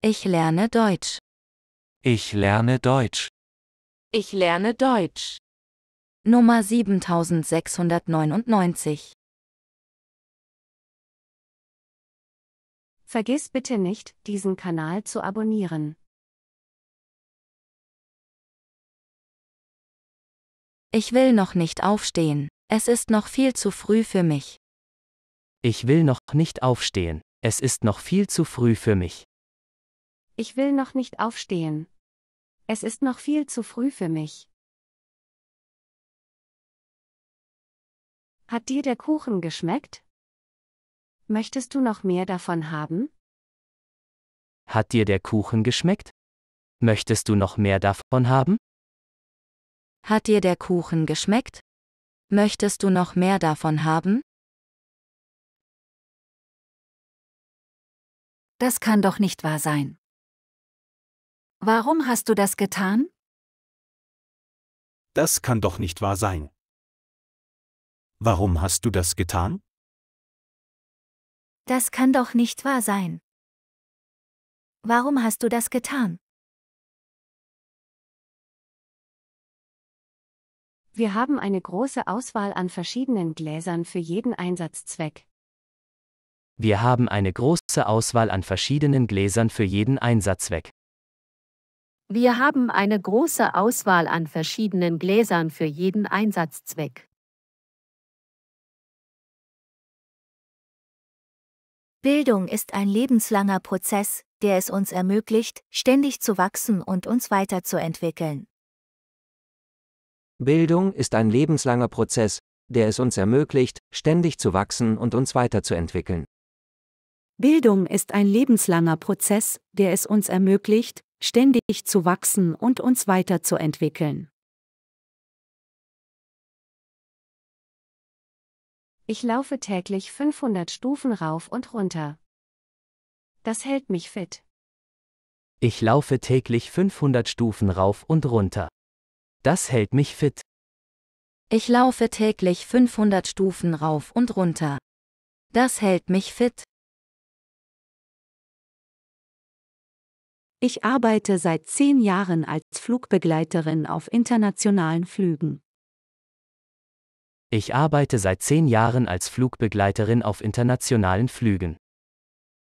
Ich lerne Deutsch. Ich lerne Deutsch. Ich lerne Deutsch. Nummer 7699. Vergiss bitte nicht, diesen Kanal zu abonnieren. Ich will noch nicht aufstehen. Es ist noch viel zu früh für mich. Ich will noch nicht aufstehen. Es ist noch viel zu früh für mich. Ich will noch nicht aufstehen. Es ist noch viel zu früh für mich. Hat dir der Kuchen geschmeckt? Möchtest du noch mehr davon haben? Hat dir der Kuchen geschmeckt? Möchtest du noch mehr davon haben? Hat dir der Kuchen geschmeckt? Möchtest du noch mehr davon haben? Das kann doch nicht wahr sein. Warum hast du das getan? Das kann doch nicht wahr sein. Warum hast du das getan? Das kann doch nicht wahr sein. Warum hast du das getan? Wir haben eine große Auswahl an verschiedenen Gläsern für jeden Einsatzzweck. Wir haben eine große Auswahl an verschiedenen Gläsern für jeden Einsatzzweck. Wir haben eine große Auswahl an verschiedenen Gläsern für jeden Einsatzzweck. Bildung ist ein lebenslanger Prozess, der es uns ermöglicht, ständig zu wachsen und uns weiterzuentwickeln. Bildung ist ein lebenslanger Prozess, der es uns ermöglicht, ständig zu wachsen und uns weiterzuentwickeln. Bildung ist ein lebenslanger Prozess, der es uns ermöglicht, ständig zu wachsen und uns weiterzuentwickeln. Ich laufe täglich 500 Stufen rauf und runter. Das hält mich fit. Ich laufe täglich 500 Stufen rauf und runter. Das hält mich fit. Ich laufe täglich 500 Stufen rauf und runter. Das hält mich fit. Ich arbeite seit zehn Jahren als Flugbegleiterin auf internationalen Flügen. Ich arbeite seit zehn Jahren als Flugbegleiterin auf internationalen Flügen.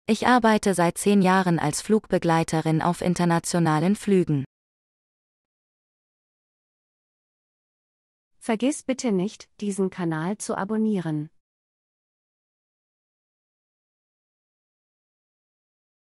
Ich arbeite seit zehn Jahren als Flugbegleiterin auf internationalen Flügen. Vergiss bitte nicht, diesen Kanal zu abonnieren.